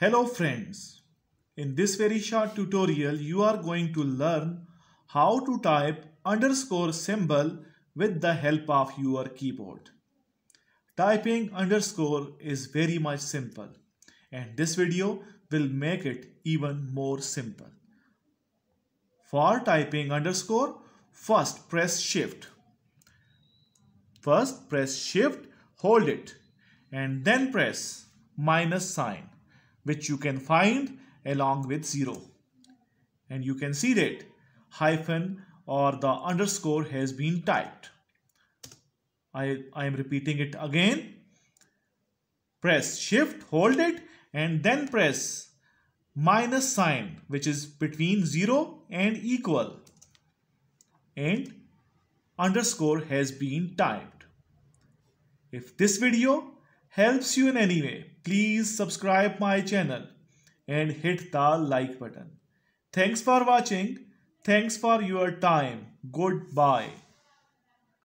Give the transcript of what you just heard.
Hello friends, in this very short tutorial you are going to learn how to type underscore symbol with the help of your keyboard. Typing underscore is very much simple and this video will make it even more simple. For typing underscore, first press shift. First press shift, hold it and then press minus sign which you can find along with 0. And you can see that hyphen or the underscore has been typed. I, I am repeating it again. Press shift, hold it and then press minus sign which is between 0 and equal and underscore has been typed. If this video helps you in any way, please subscribe my channel and hit the like button. Thanks for watching. Thanks for your time. Goodbye.